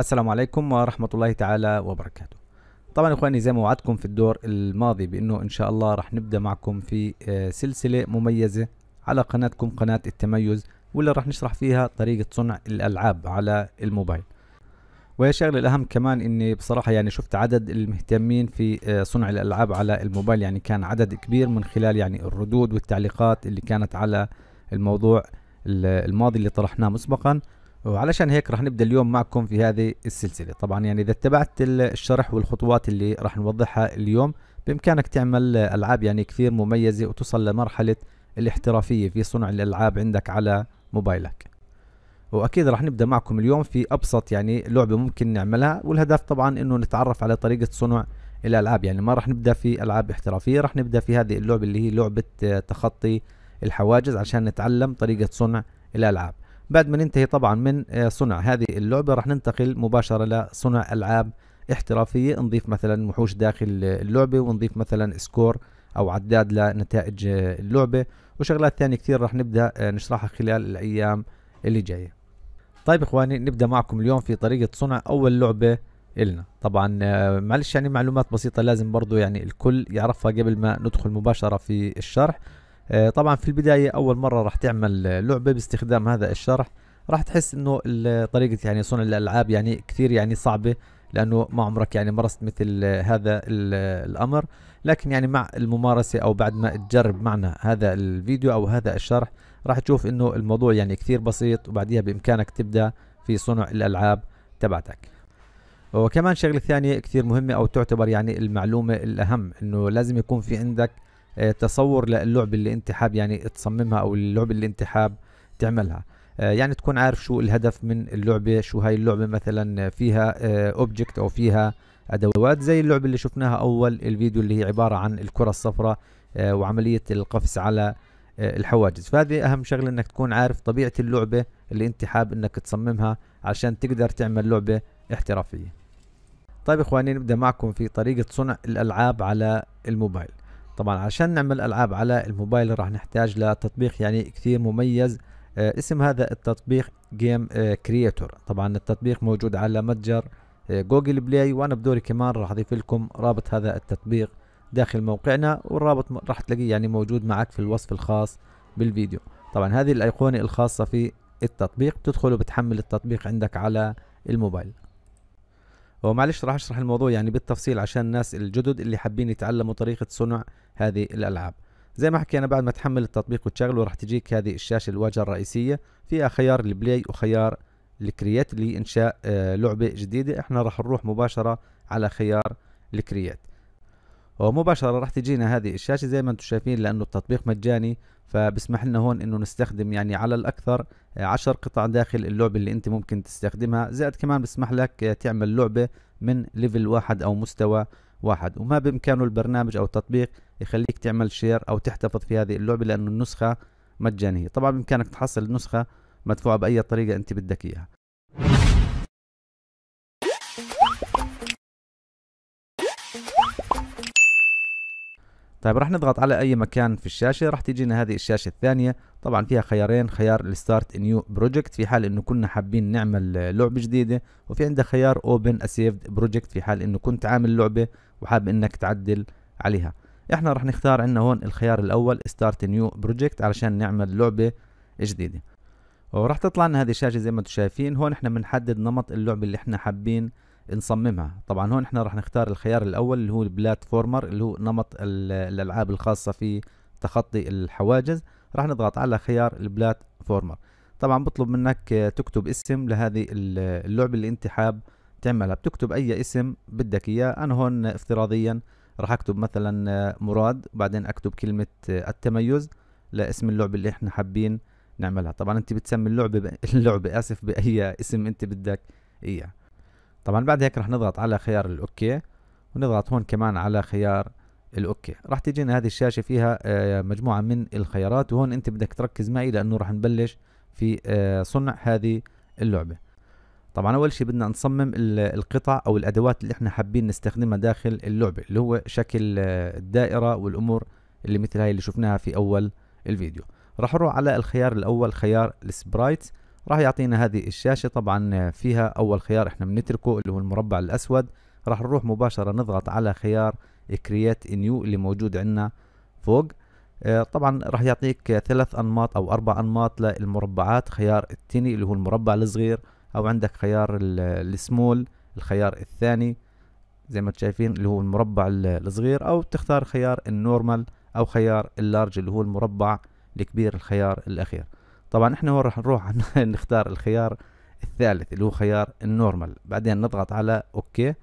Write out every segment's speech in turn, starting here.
السلام عليكم ورحمة الله تعالى وبركاته طبعا اخواني زي ما وعدتكم في الدور الماضي بانه ان شاء الله راح نبدا معكم في آه، سلسلة مميزة على قناتكم قناة التميز واللي راح نشرح فيها طريقة صنع الالعاب على الموبايل وهي الشغلة الأهم كمان إني بصراحة يعني شفت عدد المهتمين في آه، صنع الألعاب على الموبايل يعني كان عدد كبير من خلال يعني الردود والتعليقات اللي كانت على الموضوع الماضي اللي طرحناه مسبقا وعلشان هيك راح نبدا اليوم معكم في هذه السلسله طبعا يعني اذا اتبعت الشرح والخطوات اللي راح نوضحها اليوم بامكانك تعمل العاب يعني كثير مميزه وتوصل لمرحله الاحترافيه في صنع الالعاب عندك على موبايلك واكيد راح نبدا معكم اليوم في ابسط يعني لعبه ممكن نعملها والهدف طبعا انه نتعرف على طريقه صنع الالعاب يعني ما راح نبدا في العاب احترافيه راح نبدا في هذه اللعبه اللي هي لعبه تخطي الحواجز عشان نتعلم طريقه صنع الالعاب بعد ما ننتهي طبعا من آه، صنع هذه اللعبة راح ننتقل مباشرة لصنع ألعاب احترافية نضيف مثلا وحوش داخل اللعبة ونضيف مثلا سكور أو عداد لنتائج آه، اللعبة وشغلات ثانية كثير راح نبدأ آه، نشرحها خلال الأيام اللي جاية طيب إخواني نبدأ معكم اليوم في طريقة صنع أول لعبة إلنا طبعا معلش يعني معلومات بسيطة لازم برضو يعني الكل يعرفها قبل ما ندخل مباشرة في الشرح آه، طبعا في البدايه اول مره راح تعمل لعبه باستخدام هذا الشرح راح تحس انه طريقه يعني صنع الالعاب يعني كثير يعني صعبه لانه ما عمرك يعني مارست مثل هذا الامر لكن يعني مع الممارسه او بعد ما تجرب معنا هذا الفيديو او هذا الشرح راح تشوف انه الموضوع يعني كثير بسيط وبعديها بامكانك تبدا في صنع الالعاب تبعتك وكمان شغله ثانيه كثير مهمه او تعتبر يعني المعلومه الاهم انه لازم يكون في عندك آه، تصور للعبه اللي انت حاب يعني تصممها او اللعبه اللي انت حاب تعملها آه، يعني تكون عارف شو الهدف من اللعبه شو هاي اللعبه مثلا فيها اوبجكت آه، او فيها ادوات زي اللعبه اللي شفناها اول الفيديو اللي هي عباره عن الكره الصفراء وعمليه القفز على الحواجز فهذه اهم شغله انك تكون عارف طبيعه اللعبه اللي انت حاب انك تصممها عشان تقدر تعمل لعبه احترافيه طيب اخواني نبدا معكم في طريقه صنع الالعاب على الموبايل طبعا عشان نعمل العاب على الموبايل راح نحتاج لتطبيق يعني كثير مميز آه اسم هذا التطبيق جيم آه كرياتور طبعا التطبيق موجود على متجر آه جوجل بلاي وانا بدوري كمان راح اضيف لكم رابط هذا التطبيق داخل موقعنا والرابط راح تلاقيه يعني موجود معك في الوصف الخاص بالفيديو طبعا هذه الايقونة الخاصة في التطبيق تدخل وبتحمل التطبيق عندك على الموبايل ومعلش راح اشرح الموضوع يعني بالتفصيل عشان الناس الجدد اللي حابين يتعلموا طريقه صنع هذه الالعاب زي ما حكينا بعد ما تحمل التطبيق وتشغله راح تجيك هذه الشاشه الواجهه الرئيسيه فيها خيار البلاي وخيار الكريات لانشاء آه، لعبه جديده احنا راح نروح مباشره على خيار الكريات ومباشرة راح تجينا هذه الشاشة زي ما انتم شايفين لأنه التطبيق مجاني فبسمح لنا هون انه نستخدم يعني على الأكثر عشر قطع داخل اللعبة اللي انت ممكن تستخدمها زائد كمان بسمح لك تعمل لعبة من ليفل واحد أو مستوى واحد وما بإمكانه البرنامج أو التطبيق يخليك تعمل شير أو تحتفظ في هذه اللعبة لأنه النسخة مجانية طبعا بإمكانك تحصل النسخة مدفوعة بأي طريقة انت بدك إياها طيب راح نضغط على اي مكان في الشاشه راح تيجينا هذه الشاشه الثانيه طبعا فيها خيارين خيار الستارت نيو بروجكت في حال انه كنا حابين نعمل لعبه جديده وفي عندك خيار اوبن اسيفد بروجكت في حال انه كنت عامل لعبه وحاب انك تعدل عليها احنا راح نختار عندنا هون الخيار الاول ستارت نيو بروجكت علشان نعمل لعبه جديده وراح تطلع لنا هذه الشاشه زي ما انتم شايفين هون احنا بنحدد نمط اللعبه اللي احنا حابين نصممها طبعا هون احنا راح نختار الخيار الاول اللي هو البلاتفورمر اللي هو نمط الالعاب الخاصه في تخطي الحواجز راح نضغط على خيار البلاتفورمر طبعا بطلب منك تكتب اسم لهذه اللعبه اللي انت حاب تعملها بتكتب اي اسم بدك اياه انا هون افتراضيا راح اكتب مثلا مراد وبعدين اكتب كلمه التميز لاسم اللعبه اللي احنا حابين نعملها طبعا انت بتسمي اللعبه ب... اللعبه اسف باي اسم انت بدك اياه طبعا بعد هيك رح نضغط على خيار الاوكي ونضغط هون كمان على خيار الاوكي رح تجينا هذه الشاشه فيها آه، مجموعه من الخيارات وهون انت بدك تركز معي لانه رح نبلش في آه، صنع هذه اللعبه طبعا اول شيء بدنا نصمم القطع او الادوات اللي احنا حابين نستخدمها داخل اللعبه اللي هو شكل آه، الدائره والامور اللي مثل هاي اللي شفناها في اول الفيديو رح نروح على الخيار الاول خيار السبرايتس راح يعطينا هذه الشاشة طبعا فيها أول خيار احنا بنتركه اللي هو المربع الأسود راح نروح مباشرة نضغط على خيار كرييت نيو اللي موجود عندنا فوق آه، طبعا راح يعطيك ثلاث أنماط أو أربع أنماط للمربعات خيار التيني اللي هو المربع الصغير أو عندك خيار السمول الخيار الثاني زي ما شايفين اللي هو المربع الصغير أو تختار خيار النورمال أو خيار اللارج اللي هو المربع الكبير الخيار الأخير طبعا احنا هون راح نروح نختار الخيار الثالث اللي هو خيار النورمال بعدين نضغط على اوكي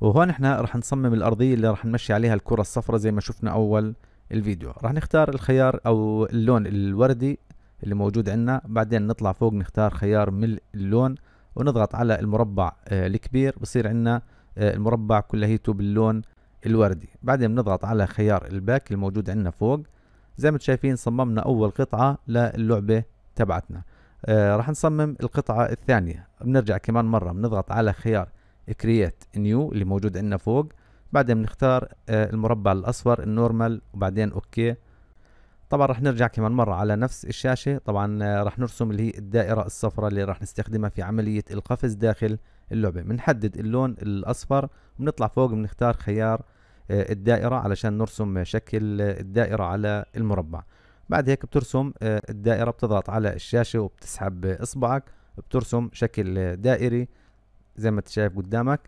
وهون احنا راح نصمم الارضيه اللي راح نمشي عليها الكره الصفراء زي ما شفنا اول الفيديو راح نختار الخيار او اللون الوردي اللي موجود عندنا بعدين نطلع فوق نختار خيار ملء اللون ونضغط على المربع آه، الكبير بصير عندنا آه، المربع كليته باللون الوردي بعدين بنضغط على خيار الباك الموجود عندنا فوق زي ما انتم شايفين صممنا اول قطعه للعبه تبعتنا آه راح نصمم القطعه الثانيه بنرجع كمان مره بنضغط على خيار كرييت نيو اللي موجود عندنا فوق بعدين بنختار آه المربع الاصفر النورمال وبعدين اوكي طبعا راح نرجع كمان مرة على نفس الشاشة طبعا آه، راح نرسم اللي هي الدائرة الصفراء اللي راح نستخدمها في عملية القفز داخل اللعبة بنحدد اللون الأصفر بنطلع فوق بنختار خيار آه، الدائرة علشان نرسم شكل الدائرة على المربع بعد هيك بترسم آه، الدائرة بتضغط على الشاشة وبتسحب إصبعك بترسم شكل دائري زي ما انت شايف قدامك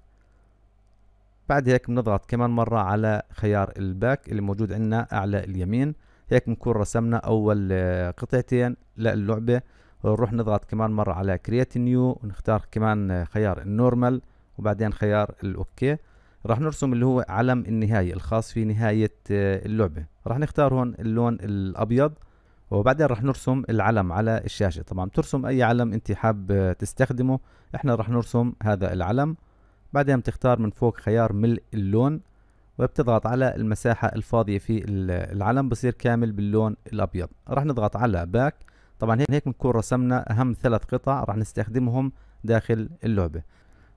بعد هيك بنضغط كمان مرة على خيار الباك اللي موجود عندنا أعلى اليمين هيك بنكون رسمنا أول آه، قطعتين للعبة ونروح نضغط كمان مرة على كرييت نيو ونختار كمان خيار النورمال وبعدين خيار الأوكي راح نرسم اللي هو علم النهاية الخاص في نهاية آه، اللعبة راح نختار هون اللون الأبيض وبعدين راح نرسم العلم على الشاشة طبعا بترسم أي علم أنت حاب آه، تستخدمه احنا راح نرسم هذا العلم بعدين بتختار من فوق خيار ملء اللون وبتضغط على المساحة الفاضية في العلم بصير كامل باللون الأبيض راح نضغط على باك طبعا هيك بنكون رسمنا أهم ثلاث قطع راح نستخدمهم داخل اللعبة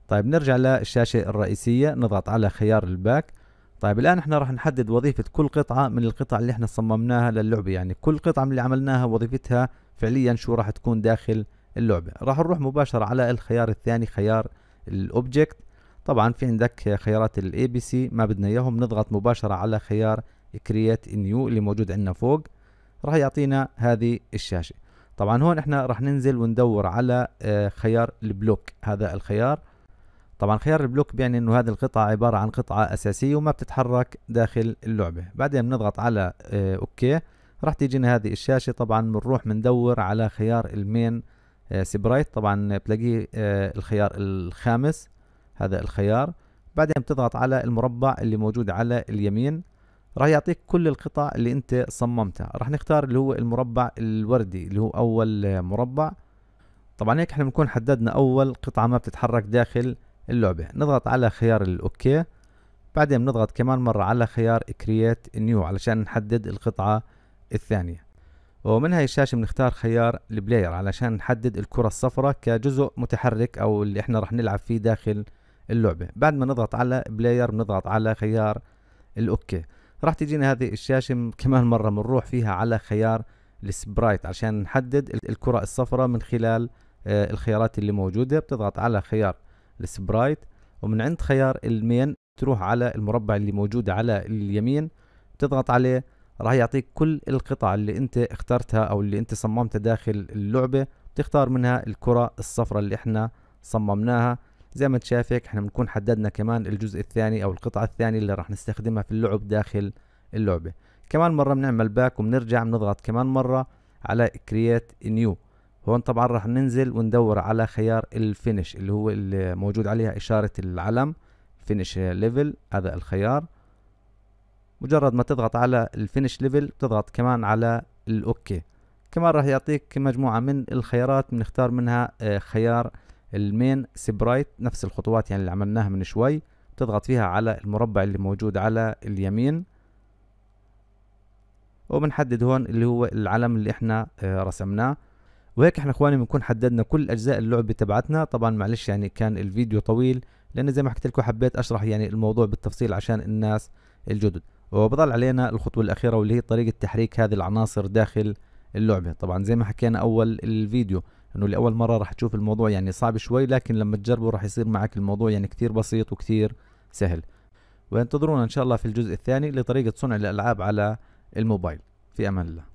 طيب نرجع للشاشة الرئيسية نضغط على خيار الباك طيب الآن احنا راح نحدد وظيفة كل قطعة من القطع اللي احنا صممناها للعبة يعني كل قطعة من اللي عملناها وظيفتها فعليا شو راح تكون داخل اللعبة راح نروح مباشرة على الخيار الثاني خيار الأوبجكت طبعا في عندك خيارات الاي بي سي ما بدنا اياهم نضغط مباشرة على خيار كرييت نيو اللي موجود عندنا فوق راح يعطينا هذه الشاشة طبعا هون احنا راح ننزل وندور على آه، خيار البلوك هذا الخيار طبعا خيار البلوك بيعني انه هذه القطعة عبارة عن قطعة اساسية وما بتتحرك داخل اللعبة بعدين بنضغط على آه، اوكي راح تيجينا هذه الشاشة طبعا بنروح بندور على خيار المين آه، سبرايت طبعا بتلاقيه آه، الخيار الخامس هذا الخيار بعدين بتضغط على المربع اللي موجود على اليمين راح يعطيك كل القطع اللي انت صممتها راح نختار اللي هو المربع الوردي اللي هو اول مربع طبعا هيك احنا بنكون حددنا اول قطعة ما بتتحرك داخل اللعبة نضغط على خيار الاوكي بعدين بنضغط كمان مرة على خيار create new علشان نحدد القطعة الثانية ومن هاي الشاشة بنختار خيار البلاير علشان نحدد الكرة الصفراء كجزء متحرك او اللي احنا رح نلعب فيه داخل اللعبة بعد ما نضغط على بلاير بنضغط على خيار الاوكي راح تجينا هذه الشاشة كمان مرة بنروح فيها على خيار السبرايت عشان نحدد الكرة الصفراء من خلال آه، الخيارات اللي موجودة بتضغط على خيار السبرايت ومن عند خيار المين تروح على المربع اللي موجود على اليمين تضغط عليه راح يعطيك كل القطع اللي انت اخترتها او اللي انت صممتها داخل اللعبة تختار منها الكرة الصفراء اللي احنا صممناها زي ما تشافك احنا بنكون حددنا كمان الجزء الثاني او القطعة الثانية اللي راح نستخدمها في اللعب داخل اللعبة كمان مرة بنعمل باك وبنرجع بنضغط كمان مرة على create new هون طبعا راح ننزل وندور على خيار الفينش اللي هو اللي موجود عليها اشارة العلم فينش ليفل هذا الخيار مجرد ما تضغط على الفينش ليفل بتضغط كمان على الاوكي كمان راح يعطيك مجموعة من الخيارات بنختار منها آه، خيار المين سبرايت نفس الخطوات يعني اللي عملناها من شوي تضغط فيها على المربع اللي موجود على اليمين وبنحدد هون اللي هو العلم اللي احنا آه، رسمناه وهيك احنا اخواني بنكون حددنا كل اجزاء اللعبه تبعتنا طبعا معلش يعني كان الفيديو طويل لان زي ما حكيت لكم حبيت اشرح يعني الموضوع بالتفصيل عشان الناس الجدد وبضل علينا الخطوه الاخيره واللي هي طريقه تحريك هذه العناصر داخل اللعبه طبعا زي ما حكينا اول الفيديو انه لاول مره راح تشوف الموضوع يعني صعب شوي لكن لما تجربه راح يصير معك الموضوع يعني كثير بسيط وكثير سهل وانتظرونا ان شاء الله في الجزء الثاني لطريقه صنع الالعاب على الموبايل في امان الله